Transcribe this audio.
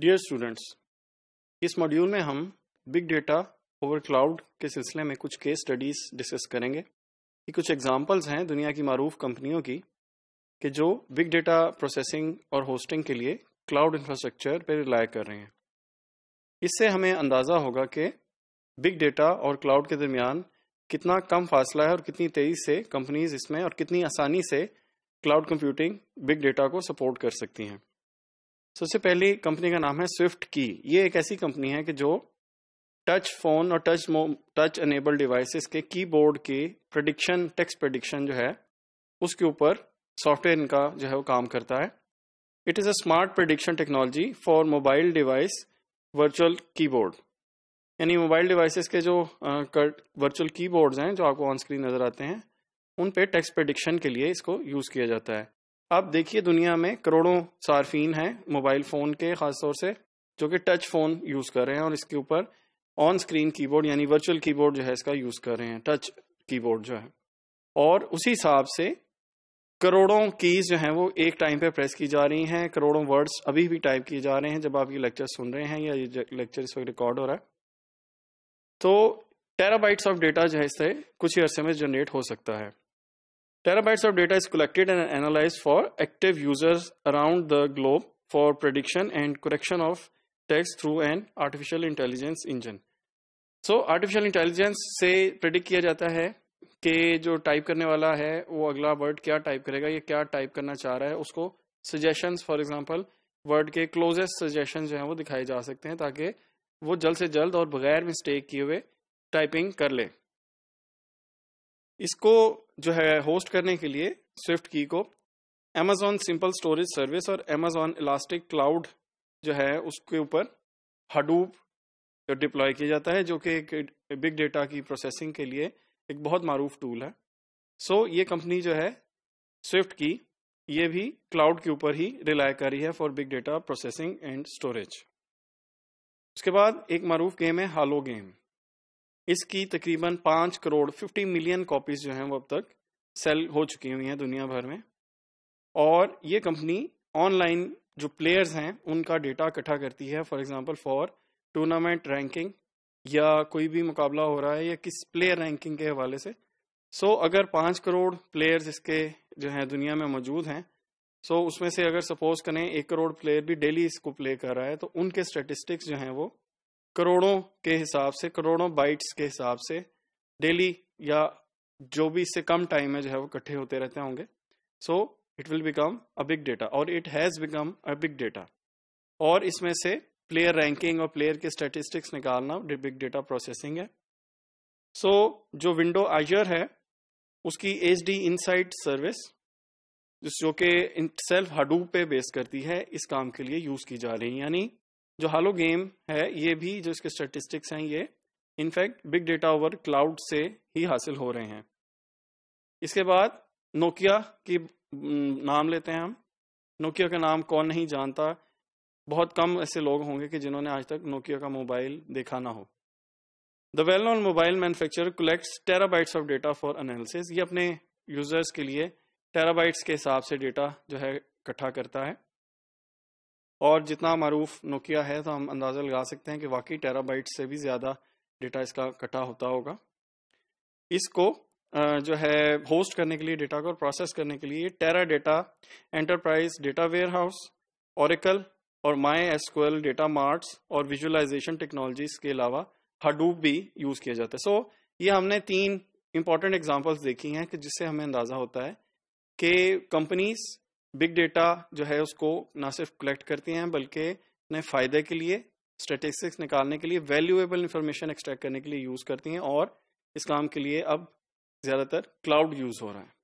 dear students इस module में हम बिग डेटा ओवर क्लाउड के सिलसिले में कुछ केस स्टडीज डिस्कस करेंगे ये कुछ एग्जांपल्स हैं दुनिया की मरूफ कंपनियों की कि जो बिग डेटा प्रोसेसिंग और होस्टिंग के लिए क्लाउड इंफ्रास्ट्रक्चर पर रिलाय कर रहे हैं इससे हमें अंदाज़ा होगा कि बिग डेटा और क्लाउड के दरमियान कितना कम फासला है और कितनी तेज़ी से कंपनीज इसमें और कितनी आसानी से क्लाउड कंप्यूटिंग बिग डेटा को सपोर्ट कर सकती हैं सबसे पहली कंपनी का नाम है स्विफ्ट की ये एक ऐसी कंपनी है कि जो टच फोन और टच टच अनेबल डिवाइसेस के कीबोर्ड के प्रडिक्शन टेक्स्ट प्रडिक्शन जो है उसके ऊपर सॉफ्टवेयर इनका जो है वो काम करता है it is a smart prediction technology for mobile device virtual keyboard यानी मोबाइल डिवाइसेस के जो वर्चुअल कीबोर्ड्स हैं जो आपको ऑन स्क्रीन नज़र आते हैं उन पे टेक्स्ट प्रडिक्शन के लिए इसको यूज़ किया जाता है अब देखिए दुनिया में करोड़ों सार्फिन हैं मोबाइल फ़ोन के ख़ासतौर से जो कि टच फ़ोन यूज़ कर रहे हैं और इसके ऊपर ऑन स्क्रीन कीबोर्ड यानी वर्चुअल कीबोर्ड जो है इसका यूज़ कर रहे हैं टच कीबोर्ड जो है और उसी हिसाब से करोड़ों कीज़ जो हैं वो एक टाइम पे प्रेस की जा रही हैं करोड़ों वर्ड्स अभी भी टाइप किए जा रहे हैं जब आप ये लेक्चर सुन रहे हैं या ये लेक्चर इस वक्त रिकॉर्ड हो रहा है तो टेराबाइट्स ऑफ डेटा जो है इससे कुछ ही अरसे में जनरेट हो सकता है terabytes of data is collected and analyse for active users around the globe for prediction and correction of text through an artificial intelligence engine so artificial intelligence से प्रिडिक्ट किया जाता है कि जो टाइप करने वाला है वो अगला वर्ड क्या टाइप करेगा या क्या टाइप करना चाह रहा है उसको सजेशन फॉर एग्जाम्पल वर्ड के क्लोजेस्ट सजेशन जो है वो दिखाए जा सकते हैं ताकि वो जल्द से जल्द और बगैर मिस्टेक किए हुए टाइपिंग कर ले इसको जो है होस्ट करने के लिए स्विफ्ट की को अमेजोन सिंपल स्टोरेज सर्विस और अमेजोन इलास्टिक क्लाउड जो है उसके ऊपर हडूप डिप्लॉय किया जाता है जो कि एक बिग डेटा की प्रोसेसिंग के लिए एक बहुत मरूफ टूल है सो so, ये कंपनी जो है स्विफ्ट की ये भी क्लाउड के ऊपर ही रिलाय कर रही है for big data processing and storage उसके बाद एक मरूफ गेम है हालो गेम इसकी तकरीबन पाँच करोड़ फिफ्टी मिलियन कॉपीज़ जो हैं वो अब तक सेल हो चुकी हुई हैं दुनिया भर में और ये कंपनी ऑनलाइन जो प्लेयर्स हैं उनका डेटा इकट्ठा करती है for example for tournament ranking या कोई भी मुकाबला हो रहा है या किस प्लेयर रैंकिंग के हवाले से सो so, अगर पाँच करोड़ प्लेयर्स इसके जो है दुनिया में मौजूद हैं सो so, उसमें से अगर सपोज करें एक करोड़ प्लेयर भी डेली इसको प्ले कर रहा है तो उनके स्टेटिस्टिक्स जो हैं वो करोड़ों के हिसाब से करोड़ों बाइट्स के हिसाब से डेली या जो भी इससे कम टाइम है जो है वो इकट्ठे होते रहते होंगे so it will become a big data और it has become a big data और इसमें से प्लेयर रैंकिंग और प्लेयर के स्टैटिस्टिक्स निकालना बिग डेटा प्रोसेसिंग है सो so, जो विंडो आजर है उसकी एच डी इनसाइट सर्विस जो कि सेल्फ हडू पे बेस करती है इस काम के लिए यूज की जा रही है यानी जो हालो गेम है ये भी जो इसके स्टेटिस्टिक्स हैं ये in fact big data over cloud से ही हासिल हो रहे हैं इसके बाद नोकिया की नाम लेते हैं हम नोकिया का नाम कौन नहीं जानता बहुत कम ऐसे लोग होंगे कि जिन्होंने आज तक नोकिया का मोबाइल देखा ना हो the well known mobile manufacture collects terabytes of data for analysis ये अपने यूजर्स के लिए टेराबाइट्स के हिसाब से डेटा जो है इकट्ठा करता है और जितना मरूफ नोकिया है तो हम अंदाज़ा लगा सकते हैं कि वाकई टेराबाइट से भी ज़्यादा डेटा इसका इकट्ठा होता होगा इसको जो है होस्ट करने के लिए डेटा को और प्रोसेस करने के लिए Teradata enterprise data warehouse Oracle और माई एसक्ल डेटा मार्ट्स और विजुअलाइजेशन टेक्नोलॉजीज के अलावा हडूब भी यूज़ किया जाता है सो so, ये हमने तीन इंपॉर्टेंट एग्जाम्पल्स देखी हैं कि जिससे हमें अंदाज़ा होता है कि कंपनीज बिग डेटा जो है उसको ना सिर्फ कलेक्ट करती हैं बल्कि अपने फ़ायदे के लिए स्टेटिस्टिक्स निकालने के लिए वैल्यूएबल इन्फॉर्मेशन एक्सट्रैक्ट करने के लिए यूज़ करती हैं और इस काम के लिए अब ज़्यादातर क्लाउड यूज़ हो रहा है